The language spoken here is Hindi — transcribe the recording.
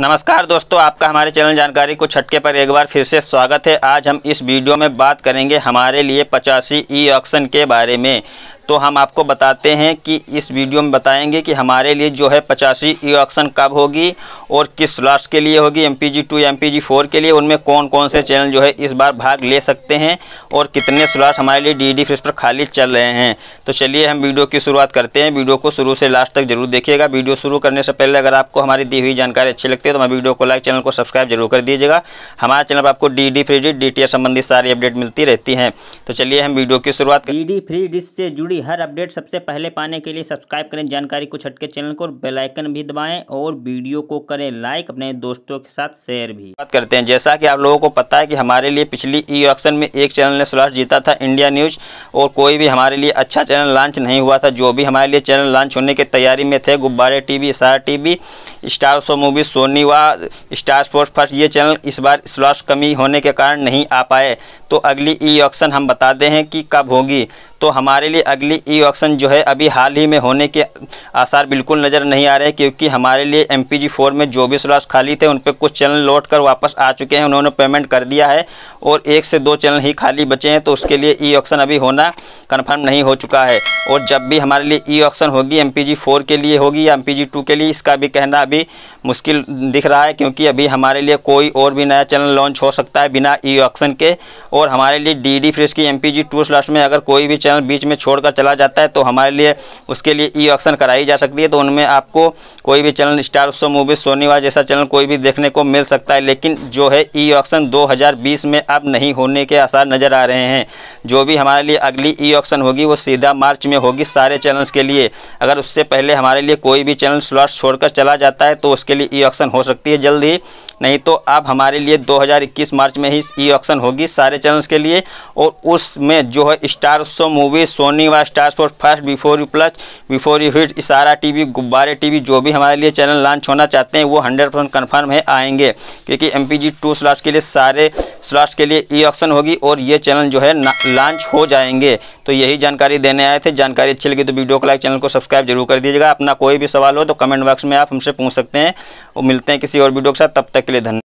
नमस्कार दोस्तों आपका हमारे चैनल जानकारी को छटके पर एक बार फिर से स्वागत है आज हम इस वीडियो में बात करेंगे हमारे लिए पचासी ई ऑक्शन के बारे में तो हम आपको बताते हैं कि इस वीडियो में बताएंगे कि हमारे लिए जो है पचासी ई ऑक्शन कब होगी और किस लास्ट के लिए होगी M P G two M P G four के लिए उनमें कौन कौन से चैनल जो है इस बार भाग ले सकते हैं और कितने स्लॉट हमारे लिए डी डी फ्रिज पर खाली चल रहे हैं तो चलिए हम वीडियो की शुरुआत करते हैं वीडियो को शुरू से लास्ट तक जरूर देखिएगा वीडियो शुरू करने से पहले अगर आपको हमारी दी हुई जानकारी अच्छी लगती है तो हमारे वीडियो को लाइक चैनल को सब्सक्राइब जरूर कर दीजिएगा हमारे चैनल पर आपको D D free D T संबंधित सारी अपडेट मिलती रहती हैं तो चलिए हम वीडियो की शुरुआत डी डी फ्री से जुड़ी पूरी हर अपडेट सबसे पहले पाने के लिए सब्सक्राइब करें जानकारी कुछ हटके चैनल को और बेल आइकन भी दबाएं और वीडियो को करें लाइक अपने दोस्तों के साथ शेयर भी बात करते हैं जैसा कि आप लोगों को पता है कि हमारे लिए पिछली ई ऑक्शन में एक चैनल ने स्लॉट जीता था इंडिया न्यूज़ और कोई भी हमारे लिए अच्छा चैनल लॉन्च नहीं हुआ था जो भी हमारे लिए चैनल लॉन्च होने की तैयारी में थे Gubbare T V star star show movie Sony Wah star sports first ये चैनल इस बार स्लॉट कमी होने के कारण नहीं आ पाए तो अगली ई ऑक्शन हम बता दें कि कब होगी तो हमारे लिए अगली ई e ऑक्शन जो है अभी हाल ही में होने के आसार बिल्कुल नज़र नहीं आ रहे क्योंकि हमारे लिए एम पी में जो भी स्लॉट्स खाली थे उन पर कुछ चैनल लौट कर वापस आ चुके हैं उन्होंने पेमेंट कर दिया है और एक से दो चैनल ही खाली बचे हैं तो उसके लिए ई e ऑक्शन अभी होना कन्फर्म नहीं हो चुका है और जब भी हमारे लिए ई e ऑक्शन होगी एम पी के लिए होगी या एम पी के लिए इसका भी कहना अभी मुश्किल दिख रहा है क्योंकि अभी हमारे लिए कोई और भी नया चैनल लॉन्च हो सकता है बिना ई ऑक्शन के और हमारे लिए डी डी फ्रिज की एम पी में अगर कोई भी चैनल ऑक्शन बीच में छोड़कर चला जाता है तो हमारे लिए उसके लिए ई ऑक्शन कराई जा सकती है तो उनमें आपको कोई भी चैनल स्टार उत्सव मूवीज सोनीवाल जैसा चैनल कोई भी देखने को मिल सकता है लेकिन जो है ई ऑक्शन 2020 में अब नहीं होने के आसार नज़र आ रहे हैं जो भी हमारे लिए अगली ई ऑक्शन होगी वो सीधा मार्च में होगी सारे चैनल्स के लिए अगर उससे पहले हमारे लिए कोई भी चैनल स्लॉट छोड़कर चला जाता है तो उसके लिए ई ऑक्शन हो सकती है जल्द ही नहीं तो अब हमारे लिए 2021 मार्च में ही ई ऑक्शन होगी सारे चैनल्स के लिए और उसमें जो है स्टार उत्सव movie Sony Wah star sport first before you plus before you hit Ishara TV Gubbare TV जो भी हमारे लिए चैनल लॉन्च होना चाहते हैं वो हंड्रेड परसेंट कन्फर्म है आएंगे क्योंकि एम पी जी टू के लिए सारे स्लॉट्स के लिए ई ऑक्शन होगी और ये चैनल जो है लॉन्च हो जाएंगे तो यही जानकारी देने आए थे जानकारी अच्छी लगी तो वीडियो को लाइक चैनल को सब्सक्राइब जरूर कर दीजिएगा अपना कोई भी सवाल हो तो कमेंट बॉक्स में आप हमसे पूछ सकते हैं और मिलते हैं किसी और वीडियो के साथ तब तक के लिए धन्यवाद